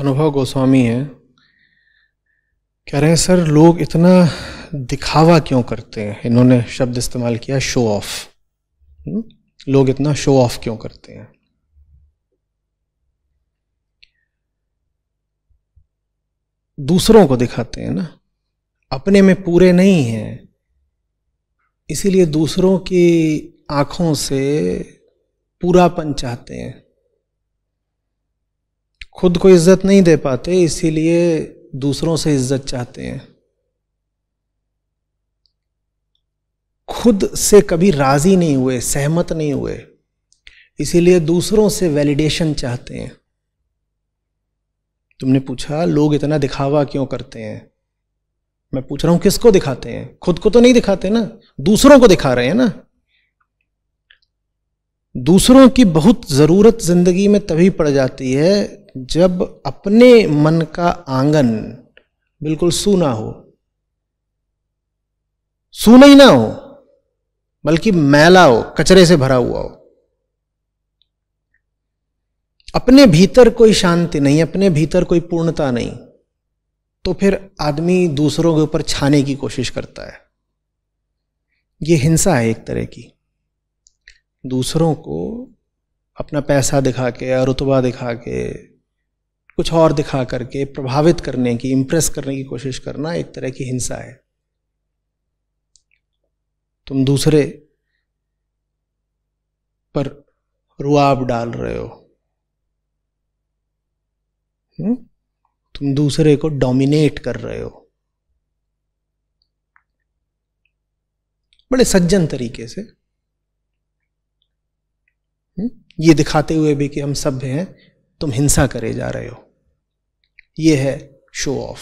अनुभव गोस्वामी हैं कह रहे हैं सर लोग इतना दिखावा क्यों करते हैं इन्होंने शब्द इस्तेमाल किया शो ऑफ हम्म? लोग इतना शो ऑफ क्यों करते हैं दूसरों को दिखाते हैं ना अपने में पूरे नहीं हैं इसीलिए दूसरों की आंखों से पूरापन चाहते हैं खुद को इज्जत नहीं दे पाते इसीलिए दूसरों से इज्जत चाहते हैं खुद से कभी राजी नहीं हुए सहमत नहीं हुए इसीलिए दूसरों से वैलिडेशन चाहते हैं तुमने पूछा लोग इतना दिखावा क्यों करते हैं मैं पूछ रहा हूं किसको दिखाते हैं खुद को तो नहीं दिखाते ना दूसरों को दिखा रहे हैं ना दूसरों की बहुत ज़रूरत ज़िंदगी में तभी पड़ जाती है जब अपने मन का आंगन बिल्कुल सूना हो सूना ही ना हो बल्कि मैला हो कचरे से भरा हुआ हो अपने भीतर कोई शांति नहीं अपने भीतर कोई पूर्णता नहीं तो फिर आदमी दूसरों के ऊपर छाने की कोशिश करता है ये हिंसा है एक तरह की दूसरों को अपना पैसा दिखा के या रुतबा दिखा के कुछ और दिखा करके प्रभावित करने की इंप्रेस करने की कोशिश करना एक तरह की हिंसा है तुम दूसरे पर रुआब डाल रहे हो हम्म? तुम दूसरे को डोमिनेट कर रहे हो बड़े सज्जन तरीके से हम्म? ये दिखाते हुए भी कि हम सभ्य हैं तुम हिंसा करे जा रहे हो ये है शो ऑफ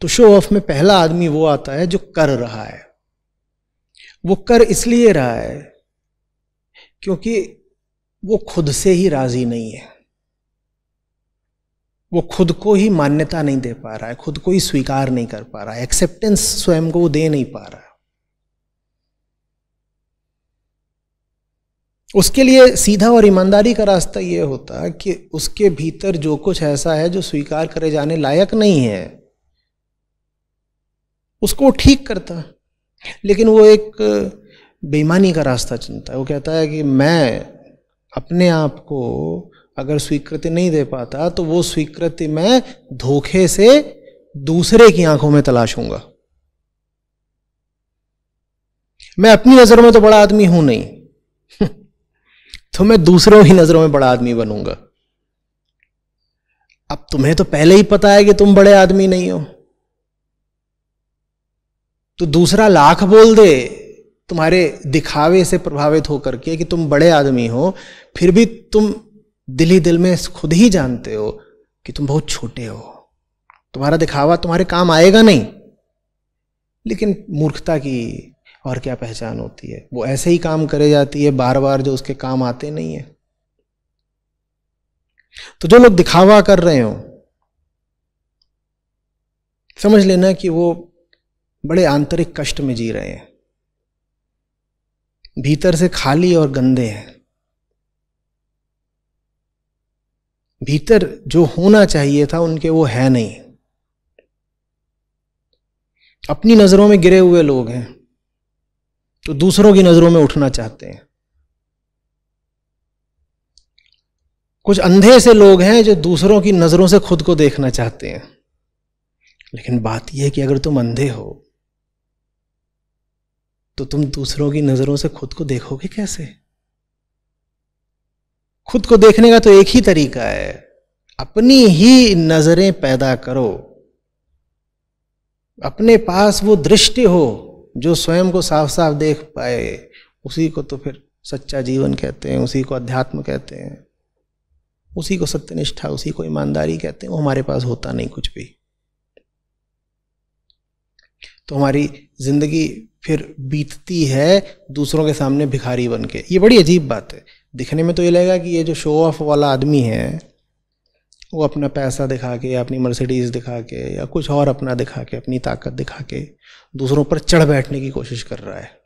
तो शो ऑफ में पहला आदमी वो आता है जो कर रहा है वो कर इसलिए रहा है क्योंकि वो खुद से ही राजी नहीं है वो खुद को ही मान्यता नहीं दे पा रहा है खुद को ही स्वीकार नहीं कर पा रहा है एक्सेप्टेंस स्वयं को वो दे नहीं पा रहा है उसके लिए सीधा और ईमानदारी का रास्ता ये होता कि उसके भीतर जो कुछ ऐसा है जो स्वीकार करे जाने लायक नहीं है उसको ठीक करता लेकिन वो एक बेईमानी का रास्ता चुनता है वो कहता है कि मैं अपने आप को अगर स्वीकृति नहीं दे पाता तो वो स्वीकृति मैं धोखे से दूसरे की आंखों में तलाशूंगा मैं अपनी नज़र में तो बड़ा आदमी हूं नहीं तो मैं दूसरों की नजरों में बड़ा आदमी बनूंगा अब तुम्हें तो पहले ही पता है कि तुम बड़े आदमी नहीं हो तो दूसरा लाख बोल दे तुम्हारे दिखावे से प्रभावित होकर के कि तुम बड़े आदमी हो फिर भी तुम दिल ही दिल में खुद ही जानते हो कि तुम बहुत छोटे हो तुम्हारा दिखावा तुम्हारे काम आएगा नहीं लेकिन मूर्खता की और क्या पहचान होती है वो ऐसे ही काम करे जाती है बार बार जो उसके काम आते नहीं है तो जो लोग दिखावा कर रहे हो समझ लेना कि वो बड़े आंतरिक कष्ट में जी रहे हैं भीतर से खाली और गंदे हैं भीतर जो होना चाहिए था उनके वो है नहीं अपनी नजरों में गिरे हुए लोग हैं तो दूसरों की नज़रों में उठना चाहते हैं कुछ अंधे से लोग हैं जो दूसरों की नज़रों से खुद को देखना चाहते हैं लेकिन बात यह है कि अगर तुम अंधे हो तो तुम दूसरों की नज़रों से खुद को देखोगे कैसे खुद को देखने का तो एक ही तरीका है अपनी ही नज़रें पैदा करो अपने पास वो दृष्टि हो जो स्वयं को साफ साफ देख पाए उसी को तो फिर सच्चा जीवन कहते हैं उसी को अध्यात्म कहते हैं उसी को सत्यनिष्ठा उसी को ईमानदारी कहते हैं वो हमारे पास होता नहीं कुछ भी तो हमारी जिंदगी फिर बीतती है दूसरों के सामने भिखारी बन के ये बड़ी अजीब बात है दिखने में तो ये लगेगा कि ये जो शो ऑफ वाला आदमी है वो अपना पैसा दिखा के या अपनी मर्सिडीज़ दिखा के या कुछ और अपना दिखा के अपनी ताकत दिखा के दूसरों पर चढ़ बैठने की कोशिश कर रहा है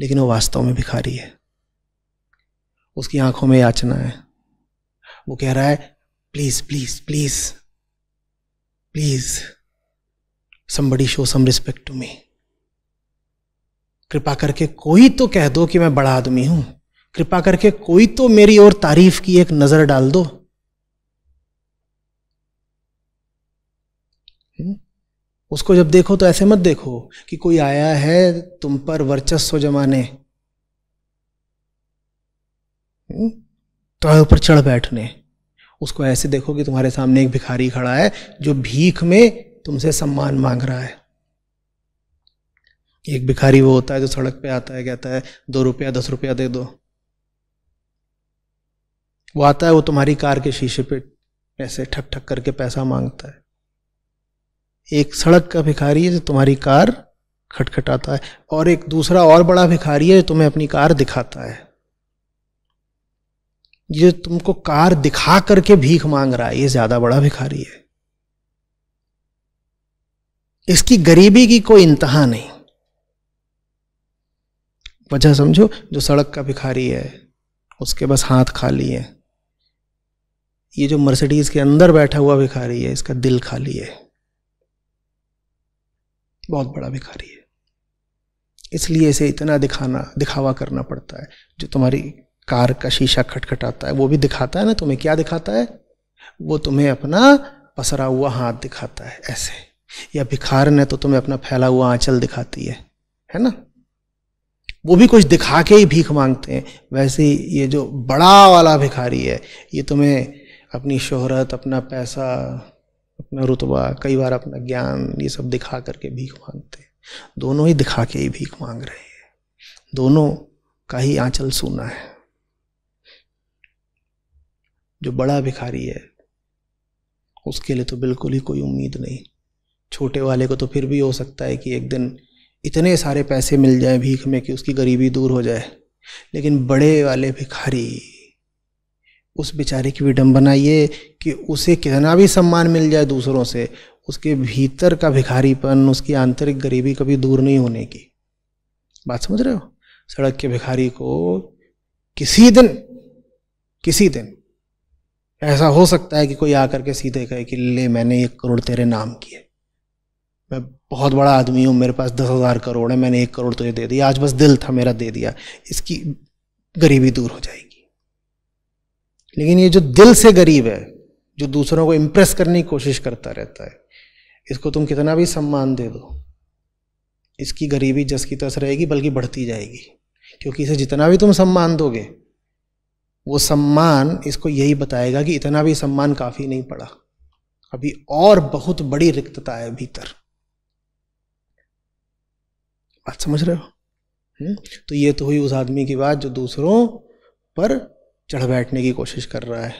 लेकिन वो वास्तव में भिखारी है उसकी आंखों में याचना है वो कह रहा है please please please please somebody show some respect to me कृपा करके कोई तो कह दो कि मैं बड़ा आदमी हूं कृपा करके कोई तो मेरी ओर तारीफ की एक नज़र डाल दो उसको जब देखो तो ऐसे मत देखो कि कोई आया है तुम पर वर्चस्व जमाने हम्म? तो ऊपर चढ़ बैठने उसको ऐसे देखो कि तुम्हारे सामने एक भिखारी खड़ा है जो भीख में तुमसे सम्मान मांग रहा है एक भिखारी वो होता है जो सड़क पे आता है कहता है दो रुपया दस रुपया दे दो वो आता है वो तुम्हारी कार के शीशे पे ऐसे ठक ठक करके पैसा मांगता है एक सड़क का भिखारी है जो तुम्हारी कार खटखटाता है और एक दूसरा और बड़ा भिखारी है जो तुम्हें अपनी कार दिखाता है ये तुमको कार दिखा करके भीख मांग रहा है ये ज्यादा बड़ा भिखारी है इसकी गरीबी की कोई इंतहा नहीं वजह समझो जो सड़क का भिखारी है उसके बस हाथ खाली है ये जो मर्सिडीज के अंदर बैठा हुआ भिखारी है इसका दिल खाली है बहुत बड़ा भिखारी है इसलिए इसे इतना दिखाना दिखावा करना पड़ता है जो तुम्हारी कार का शीशा खटखटाता है वो भी दिखाता है ना तुम्हें क्या दिखाता है वो तुम्हें अपना पसरा हुआ हाथ दिखाता है ऐसे या भिखार ने तो तुम्हें अपना फैला हुआ आंचल दिखाती है है ना वो भी कुछ दिखा के ही भीख मांगते हैं वैसे ही ये जो बड़ा वाला भिखारी है ये तुम्हें अपनी शोहरत अपना पैसा अपना रुतबा कई बार अपना ज्ञान ये सब दिखा करके भीख मांगते हैं दोनों ही दिखा के ही भीख मांग रहे हैं दोनों का ही आंचल सूना है जो बड़ा भिखारी है उसके लिए तो बिल्कुल ही कोई उम्मीद नहीं छोटे वाले को तो फिर भी हो सकता है कि एक दिन इतने सारे पैसे मिल जाए भीख में कि उसकी गरीबी दूर हो जाए लेकिन बड़े वाले भिखारी उस बेचारे की विडम्बना ये कि उसे कितना भी सम्मान मिल जाए दूसरों से उसके भीतर का भिखारीपन उसकी आंतरिक गरीबी कभी दूर नहीं होने की बात समझ रहे हो सड़क के भिखारी को किसी दिन किसी दिन ऐसा हो सकता है कि कोई आकर के सीधे कहे कि ले मैंने एक करोड़ तेरे नाम किए मैं बहुत बड़ा आदमी हूँ मेरे पास दस हज़ार करोड़ है मैंने एक करोड़ तुझे दे दिया आज बस दिल था मेरा दे दिया इसकी गरीबी दूर हो जाएगी लेकिन ये जो दिल से गरीब है जो दूसरों को इम्प्रेस करने की कोशिश करता रहता है इसको तुम कितना भी सम्मान दे दो इसकी गरीबी जस की तस रहेगी बल्कि बढ़ती जाएगी क्योंकि इसे जितना भी तुम सम्मान दोगे वो सम्मान इसको यही बताएगा कि इतना भी सम्मान काफ़ी नहीं पड़ा अभी और बहुत बड़ी रिक्तता है भीतर बात समझ रहे हो हम्म? तो ये तो हुई उस आदमी की बात जो दूसरों पर चढ़ बैठने की कोशिश कर रहा है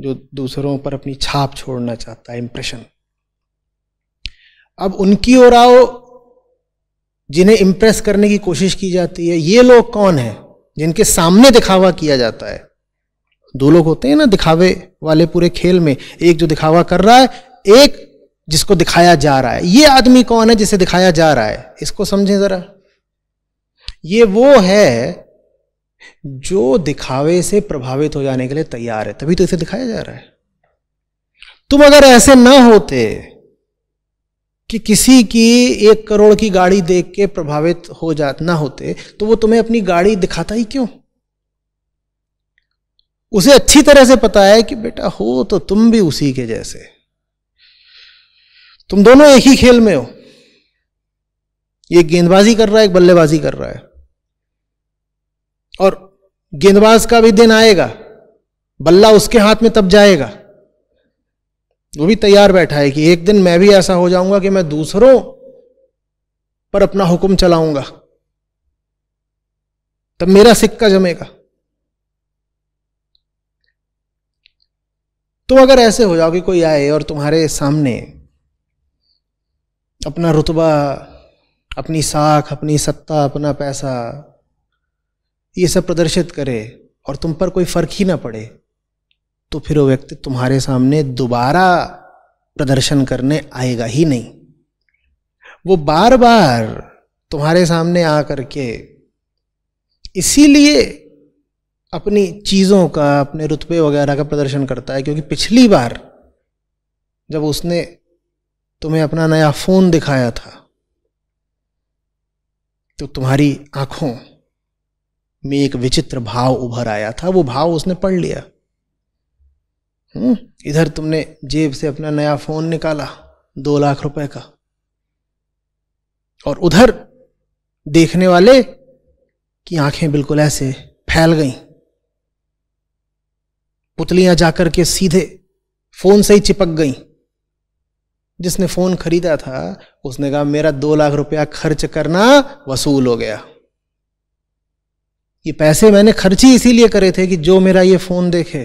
जो दूसरों पर अपनी छाप छोड़ना चाहता है इंप्रेशन अब उनकी ओर आओ जिन्हें इंप्रेस करने की कोशिश की जाती है ये लोग कौन है जिनके सामने दिखावा किया जाता है दो लोग होते हैं ना दिखावे वाले पूरे खेल में एक जो दिखावा कर रहा है एक जिसको दिखाया जा रहा है ये आदमी कौन है जिसे दिखाया जा रहा है इसको समझें जरा ये वो है जो दिखावे से प्रभावित हो जाने के लिए तैयार है तभी तो इसे दिखाया जा रहा है तुम अगर ऐसे ना होते कि किसी की एक करोड़ की गाड़ी देख के प्रभावित हो जा ना होते तो वो तुम्हें अपनी गाड़ी दिखाता ही क्यों उसे अच्छी तरह से पता है कि बेटा हो तो तुम भी उसी के जैसे तुम दोनों एक ही खेल में हो ये गेंदबाजी कर रहा है एक बल्लेबाजी कर रहा है और गेंदबाज का भी दिन आएगा बल्ला उसके हाथ में तब जाएगा वो भी तैयार बैठा है कि एक दिन मैं भी ऐसा हो जाऊंगा कि मैं दूसरों पर अपना हुक्म चलाऊंगा तब मेरा सिक्का जमेगा तो अगर ऐसे हो जाओ कि कोई आए और तुम्हारे सामने अपना रुतबा अपनी साख अपनी सत्ता अपना पैसा ये सब प्रदर्शित करे और तुम पर कोई फर्क ही ना पड़े तो फिर वो व्यक्ति तुम्हारे सामने दोबारा प्रदर्शन करने आएगा ही नहीं वो बार बार तुम्हारे सामने आ करके इसीलिए अपनी चीज़ों का अपने रुतबे वगैरह का प्रदर्शन करता है क्योंकि पिछली बार जब उसने तुम्हें अपना नया फ़ोन दिखाया था तो तुम्हारी आँखों में एक विचित्र भाव उभर आया था वो भाव उसने पढ़ लिया हम्म, इधर तुमने जेब से अपना नया फोन निकाला दो लाख रुपए का और उधर देखने वाले की आंखें बिल्कुल ऐसे फैल गई पुतलियां जाकर के सीधे फोन से ही चिपक गई जिसने फोन खरीदा था उसने कहा मेरा दो लाख रुपया खर्च करना वसूल हो गया ये पैसे मैंने खर्च ही इसीलिए करे थे कि जो मेरा ये फोन देखे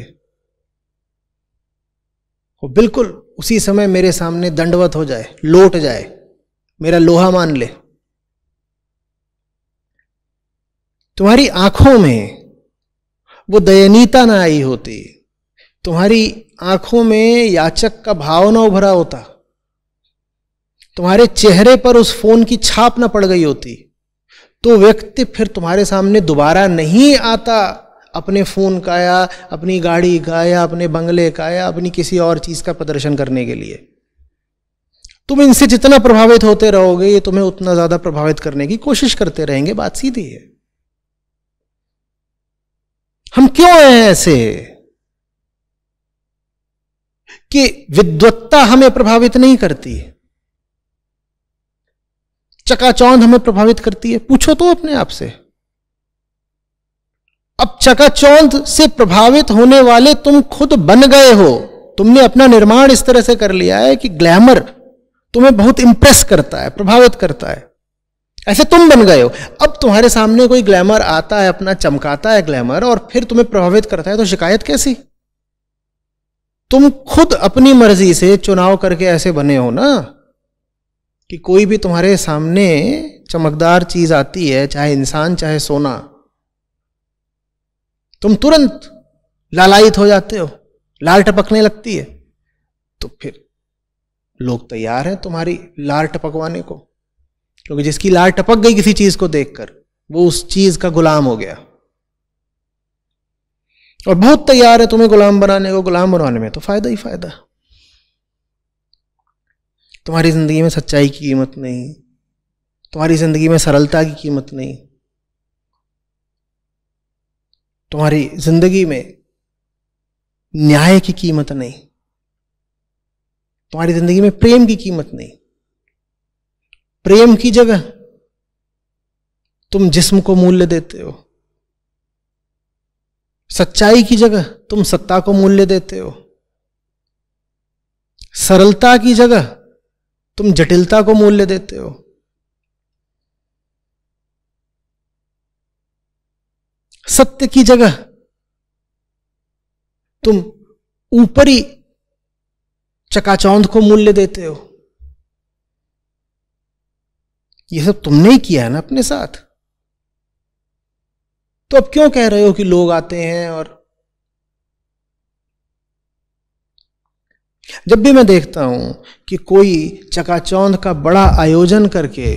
वो बिल्कुल उसी समय मेरे सामने दंडवत हो जाए लोट जाए मेरा लोहा मान ले तुम्हारी आंखों में वो दयनीयता ना आई होती तुम्हारी आंखों में याचक का भाव ना उभरा होता तुम्हारे चेहरे पर उस फोन की छाप ना पड़ गई होती तो व्यक्ति फिर तुम्हारे सामने दोबारा नहीं आता अपने फ़ोन का या अपनी गाड़ी का या अपने बंगले का या अपनी किसी और चीज़ का प्रदर्शन करने के लिए तुम इनसे जितना प्रभावित होते रहोगे ये तुम्हें उतना ज़्यादा प्रभावित करने की कोशिश करते रहेंगे बात सीधी है हम क्यों हैं ऐसे कि विद्वत्ता हमें प्रभावित नहीं करती है चकाचौंध हमें प्रभावित करती है पूछो तो अपने आप से अब चकाचौंध से प्रभावित होने वाले तुम खुद बन गए हो तुमने अपना निर्माण इस तरह से कर लिया है कि ग्लैमर तुम्हें बहुत इंप्रेस करता है प्रभावित करता है ऐसे तुम बन गए हो अब तुम्हारे सामने कोई ग्लैमर आता है अपना चमकाता है ग्लैमर और फिर तुम्हें प्रभावित करता है तो शिकायत कैसी तुम खुद अपनी मर्जी से चुनाव करके ऐसे बने हो ना कि कोई भी तुम्हारे सामने चमकदार चीज आती है चाहे इंसान चाहे सोना तुम तुरंत लालायित हो जाते हो लाल टपकने लगती है तो फिर लोग तैयार हैं तुम्हारी लाल टपकवाने को क्योंकि जिसकी लाल टपक गई किसी चीज को देखकर वो उस चीज का गुलाम हो गया और बहुत तैयार है तुम्हें गुलाम बनाने को गुलाम बनाने में तो फायदा ही फायदा तुम्हारी ज़िंदगी में सच्चाई की कीमत नहीं तुम्हारी ज़िंदगी में सरलता की कीमत नहीं तुम्हारी ज़िंदगी में न्याय की कीमत नहीं तुम्हारी ज़िंदगी में प्रेम की कीमत नहीं प्रेम की जगह तुम जिस्म को मूल्य देते हो सच्चाई की जगह तुम सत्ता को मूल्य देते हो सरलता की जगह तुम जटिलता को मूल्य देते हो सत्य की जगह तुम ऊपरी चकाचौंध को मूल्य देते हो ये सब तुमने ही किया है ना अपने साथ तो अब क्यों कह रहे हो कि लोग आते हैं और जब भी मैं देखता हूँ कि कोई चकाचौंध का बड़ा आयोजन करके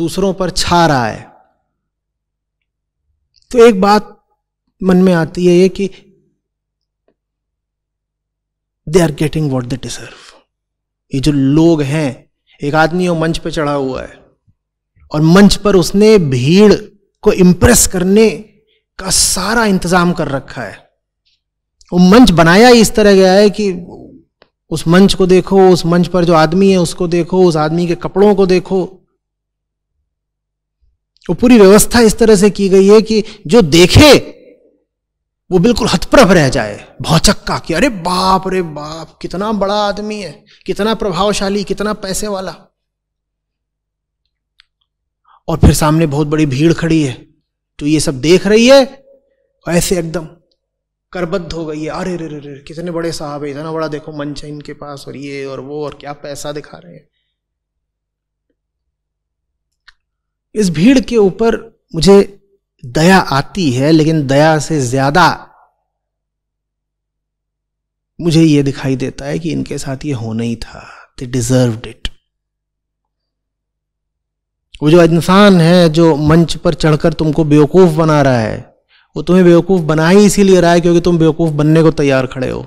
दूसरों पर छा रहा है तो एक बात मन में आती है ये कि they are getting what they deserve ये जो लोग हैं एक आदमी वो मंच पर चढ़ा हुआ है और मंच पर उसने भीड़ को इंप्रेस करने का सारा इंतजाम कर रखा है वो मंच बनाया इस तरह गया है कि उस मंच को देखो उस मंच पर जो आदमी है उसको देखो उस आदमी के कपड़ों को देखो वो पूरी व्यवस्था इस तरह से की गई है कि जो देखे वो बिल्कुल हतप्रभ रह जाए भौचक्का कि अरे बाप अरे बाप कितना बड़ा आदमी है कितना प्रभावशाली कितना पैसे वाला और फिर सामने बहुत बड़ी भीड़ खड़ी है तो ये सब देख रही है ऐसे एकदम करबद्ध हो गई है अरे रे रे रे कितने बड़े साहब है इतना बड़ा देखो मंच है इनके पास और ये और वो और क्या पैसा दिखा रहे हैं इस भीड़ के ऊपर मुझे दया आती है लेकिन दया से ज्यादा मुझे ये दिखाई देता है कि इनके साथ ये होना ही था दे डिजर्व इट वो जो इंसान है जो मंच पर चढ़कर तुमको बेवकूफ बना रहा है वो तुम्हें बेवकूफ़ बना ही इसीलिए रहा है क्योंकि तुम बेवकूफ़ बनने को तैयार खड़े हो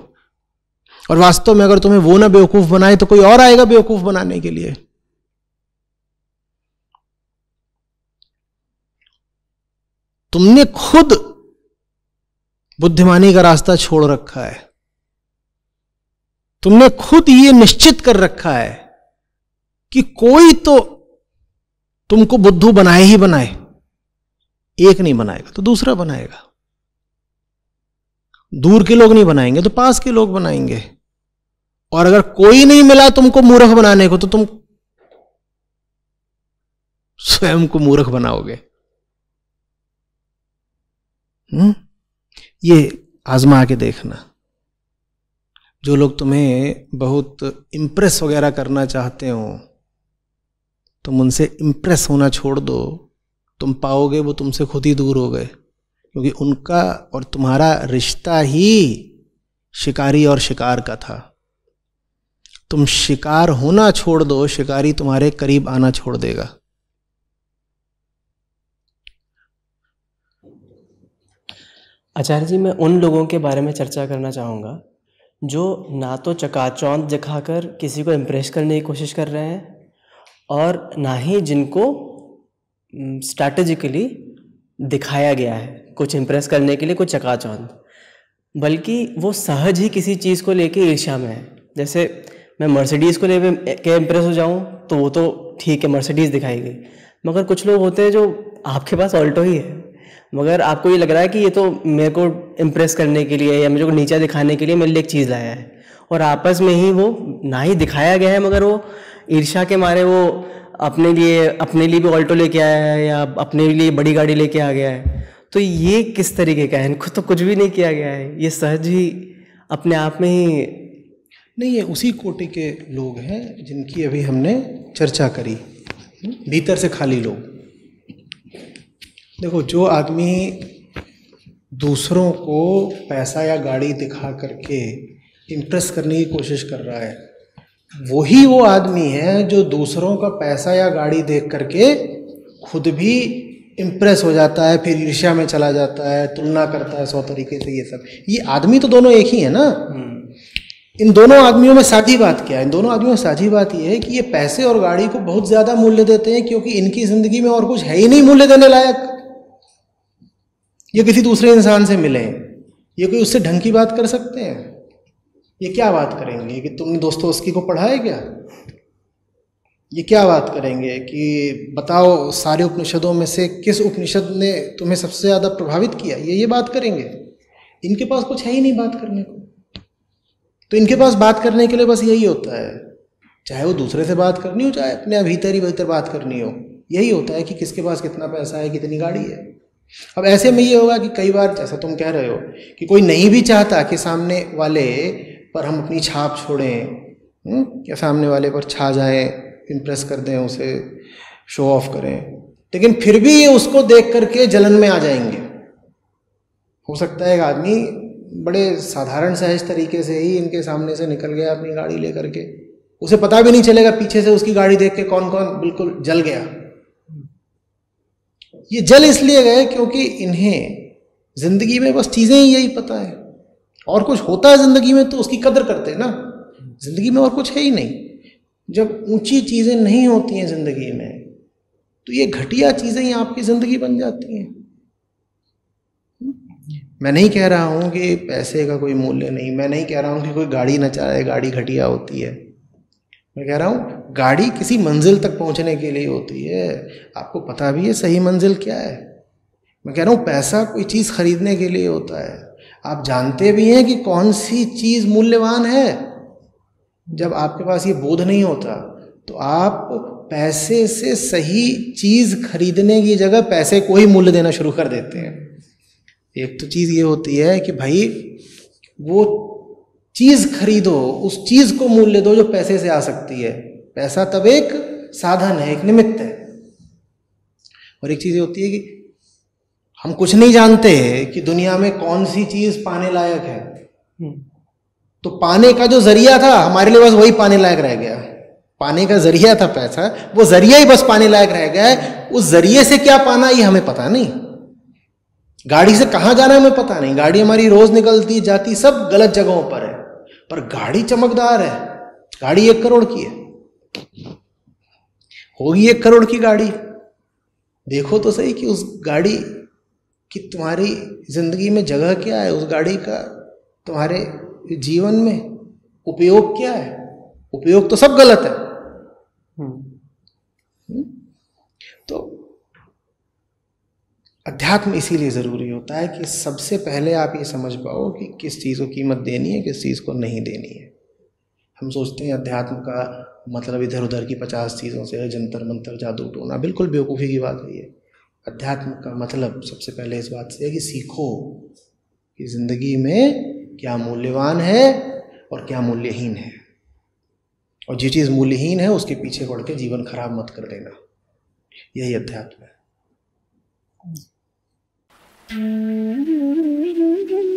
और वास्तव में अगर तुम्हें वो ना बेवकूफ़ बनाए तो कोई और आएगा बेवकूफ़ बनाने के लिए तुमने खुद बुद्धिमानी का रास्ता छोड़ रखा है तुमने खुद ये निश्चित कर रखा है कि कोई तो तुमको बुद्धू बनाए ही बनाए एक नहीं बनाएगा तो दूसरा बनाएगा दूर के लोग नहीं बनाएंगे तो पास के लोग बनाएंगे और अगर कोई नहीं मिला तुमको मूर्ख बनाने को तो तुम स्वयं को मूर्ख बनाओगे हुँ? हम्म? ये आजमा के देखना जो लोग तुम्हें बहुत इंप्रेस वगैरह करना चाहते हो तुम उनसे इंप्रेस होना छोड़ दो तुम पाओगे वो तुमसे खुद ही दूर हो गए क्योंकि उनका और तुम्हारा रिश्ता ही शिकारी और शिकार का था तुम शिकार होना छोड़ दो शिकारी तुम्हारे करीब आना छोड़ देगा आचार्य जी मैं उन लोगों के बारे में चर्चा करना चाहूँगा जो ना तो चकाचौंध दिखाकर किसी को इम्प्रेस करने की कोशिश कर रहे हैं और ना ही जिनको स्ट्रैटेजिकली दिखाया गया है कुछ इम्प्रेस करने के लिए कुछ चकाचौंध बल्कि वो सहज ही किसी चीज़ को लेके ईर्ष्या में है जैसे मैं मर्सिडीज़ को ले के इम्प्रेस हो जाऊँ तो वो तो ठीक है मर्सिडीज़ दिखाई गई मगर कुछ लोग होते हैं जो आपके पास ऑल्टो ही है मगर आपको ये लग रहा है कि ये तो मेरे को इम्प्रेस करने के लिए या मुझे को नीचा दिखाने के लिए मेरे लिए एक चीज़ लाया है और आपस में ही वो ना ही दिखाया गया है मगर वो ईर्ष्या के मारे वो अपने लिए अपने लिए भी ऑल्टो लेके आया है या अपने लिए बड़ी गाड़ी लेके आ गया है तो ये किस तरीके का है इनको तो कुछ भी नहीं किया गया है ये सहज ही अपने आप में ही नहीं ये उसी कोटे के लोग हैं जिनकी अभी हमने चर्चा करी भीतर से खाली लोग देखो जो आदमी दूसरों को पैसा या गाड़ी दिखा करके इंप्रेस करने की कोशिश कर रहा है वही वो आदमी है जो दूसरों का पैसा या गाड़ी देख करके खुद भी इम्प्रेस हो जाता है फिर ईर्ष्या में चला जाता है तुलना करता है सौ तरीके से ये सब ये आदमी तो दोनों एक ही है ना हम्म। इन दोनों आदमियों में साझी बात क्या है इन दोनों आदमियों में साझी बात यह है कि ये पैसे और गाड़ी को बहुत ज़्यादा मूल्य देते हैं क्योंकि इनकी ज़िंदगी में और कुछ है ही नहीं मूल्य देने लायक ये किसी दूसरे इंसान से मिले ये कोई उससे ढंग की बात कर सकते हैं ये क्या बात करेंगे कि तुमने दोस्तों उसकी को पढ़ा है क्या ये क्या बात करेंगे कि बताओ सारे उपनिषदों में से किस उपनिषद ने तुम्हें सबसे ज़्यादा प्रभावित किया ये ये बात करेंगे इनके पास कुछ है ही नहीं बात करने को तो इनके पास बात करने के लिए बस यही होता है चाहे वो दूसरे से बात करनी हो चाहे अपने भीतर ही भीतर बात करनी हो यही होता है कि किसके पास कितना पैसा है कितनी गाड़ी है अब ऐसे में ये होगा कि कई बार जैसा तुम कह रहे हो कि कोई नहीं भी चाहता कि सामने वाले पर हम अपनी छाप छोड़ें हम्म, या सामने वाले पर छा जाए इम्प्रेस कर दें उसे शो ऑफ करें लेकिन फिर भी ये उसको देख करके जलन में आ जाएंगे हो सकता है एक आदमी बड़े साधारण सहज तरीके से ही इनके सामने से निकल गया अपनी गाड़ी लेकर के उसे पता भी नहीं चलेगा पीछे से उसकी गाड़ी देख के कौन कौन बिल्कुल जल गया ये जल इसलिए गए क्योंकि इन्हें जिंदगी में बस चीज़ें ही यही पता है और कुछ होता है ज़िंदगी में तो उसकी कदर करते हैं ना ज़िंदगी में और कुछ है ही नहीं जब ऊंची चीज़ें नहीं होती हैं ज़िंदगी में तो ये घटिया चीज़ें ही आपकी ज़िंदगी बन जाती हैं मैं नहीं कह रहा हूँ कि पैसे का कोई मूल्य नहीं मैं नहीं कह रहा हूँ कि कोई गाड़ी न चलाए गाड़ी घटिया होती है मैं कह रहा हूँ गाड़ी किसी मंजिल तक पहुँचने के लिए होती है आपको पता भी है सही मंजिल क्या है मैं कह रहा हूँ पैसा कोई चीज़ खरीदने के लिए होता है आप जानते भी हैं कि कौन सी चीज़ मूल्यवान है जब आपके पास ये बोध नहीं होता तो आप पैसे से सही चीज़ खरीदने की जगह पैसे को ही मूल्य देना शुरू कर देते हैं एक तो चीज़ ये होती है कि भाई वो चीज़ खरीदो उस चीज़ को मूल्य दो जो पैसे से आ सकती है पैसा तब एक साधन है एक निमित्त है और एक चीज़ ये होती है कि हम कुछ नहीं जानते कि दुनिया में कौन सी चीज पाने लायक है हम्म। तो पाने का जो जरिया था हमारे लिए बस वही पाने लायक रह गया पाने का जरिया था पैसा वो जरिया ही बस पाने लायक रह गया है उस जरिए से क्या पाना ये हमें पता नहीं गाड़ी से कहां जाना हमें पता नहीं गाड़ी हमारी रोज निकलती जाती सब गलत जगहों पर है पर गाड़ी चमकदार है गाड़ी एक करोड़ की है होगी एक करोड़ की गाड़ी देखो तो सही कि उस गाड़ी कि तुम्हारी ज़िंदगी में जगह क्या है उस गाड़ी का तुम्हारे जीवन में उपयोग क्या है उपयोग तो सब गलत है हम्म। हम्म। तो अध्यात्म इसीलिए ज़रूरी होता है कि सबसे पहले आप ये समझ पाओ कि किस चीज़ को कीमत देनी है किस चीज़ को नहीं देनी है हम सोचते हैं अध्यात्म का मतलब इधर उधर की पचास चीज़ों से जंतर मंतर जादू टोना बिल्कुल बेवकूफ़ी की बात है अध्यात्म का मतलब सबसे पहले इस बात से है कि सीखो कि ज़िंदगी में क्या मूल्यवान है और क्या मूल्यहीन है और जो चीज़ मूल्यहीन है उसके पीछे पड़ के जीवन खराब मत कर देना यही अध्यात्म है mm-hmm.